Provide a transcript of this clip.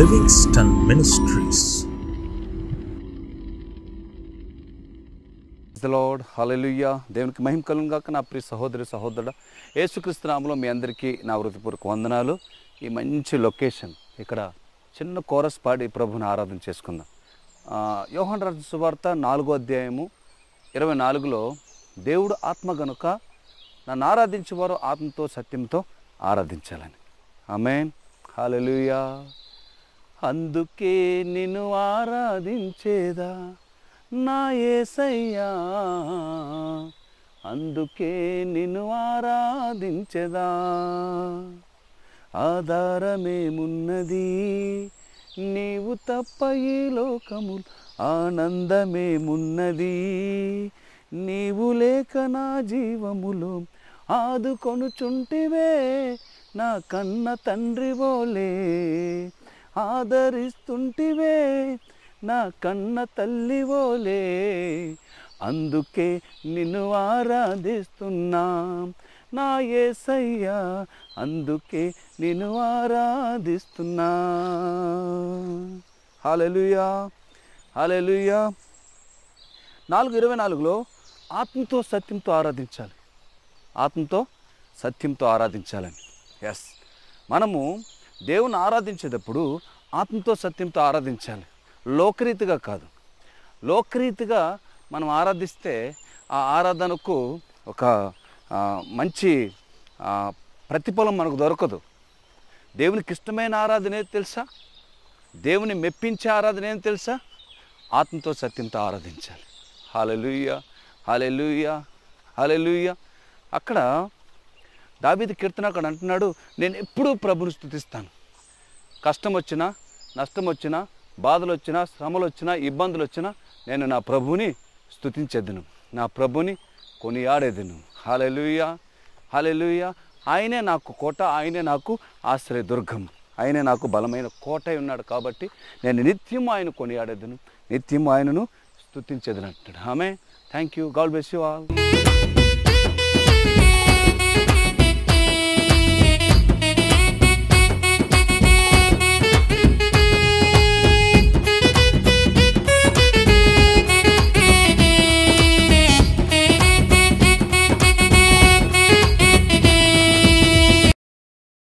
Livingstone ministries lord hallelujah దేవునికి మహిమ కలుగాక నా ప్రియ సహోదరి సహోదరుడు నామంలో మీ అందరికీ నా వృత్తిపూర్వక వందనాలు ఈ మంచి లొకేషన్ ఇక్కడ చిన్న కోరస్ పాడి ప్రభుని ఆరాధన చేసుకుందాం యోహన్ రాజు సువార్త నాలుగో అధ్యాయము ఇరవై నాలుగులో దేవుడు ఆత్మ గనుక నన్ను ఆరాధించేవారు ఆత్మతో సత్యంతో ఆరాధించాలని ఆమెన్ హాలెలుయా అందుకే నిన్ను ఆరాధించేదా నా ఏసయ్యా అందుకే నిన్ను ఆరాధించదా ఆధారమేమున్నది నీవు తప్ప ఈ లోకములు ఆనందమేమున్నది నీవు లేక నా జీవములు ఆదుకొనుచుంటివే నా కన్న తండ్రి వోలే ఆదరిస్తుంటివే నా కన్న తల్లివోలే అందుకే నిన్ను ఆరాధిస్తున్నా నా ఏసయ్యా అందుకే నిన్ను ఆరాధిస్తున్నా హలలుయా హలలుయా నాలుగు ఇరవై నాలుగులో ఆత్మతో సత్యంతో ఆరాధించాలి ఆత్మతో సత్యంతో ఆరాధించాలని ఎస్ మనము దేవుని ఆరాధించేటప్పుడు ఆత్మతో సత్యంతో ఆరాధించాలి లోకరీతిగా కాదు లోకరీతిగా మనం ఆరాధిస్తే ఆ ఆరాధనకు ఒక మంచి ప్రతిఫలం మనకు దొరకదు దేవునికి ఇష్టమైన ఆరాధన ఏది తెలుసా దేవుని మెప్పించే ఆరాధన ఏం తెలుసా ఆత్మతో సత్యంతో ఆరాధించాలి హాలెలుయ్య హాలెలుయ్య హాలెలుయ్య అక్కడ దాబీది కీర్తన అక్కడ అంటున్నాడు నేను ఎప్పుడూ ప్రభుని స్థుతిస్తాను కష్టం వచ్చినా నష్టం వచ్చినా బాధలు వచ్చినా శ్రమలు వచ్చినా ఇబ్బందులు వచ్చినా నేను నా ప్రభుని స్థుతించేదను నా ప్రభుని కొనియాడేదను హాలెలుయా హాలెలుయా ఆయనే నాకు కోట ఆయనే నాకు దుర్గం ఆయనే నాకు బలమైన కోటై ఉన్నాడు కాబట్టి నేను నిత్యం ఆయన కొనియాడేదను నిత్యం ఆయనను స్థుతించేదను అంటున్నాడు ఆమె thank you God bless you all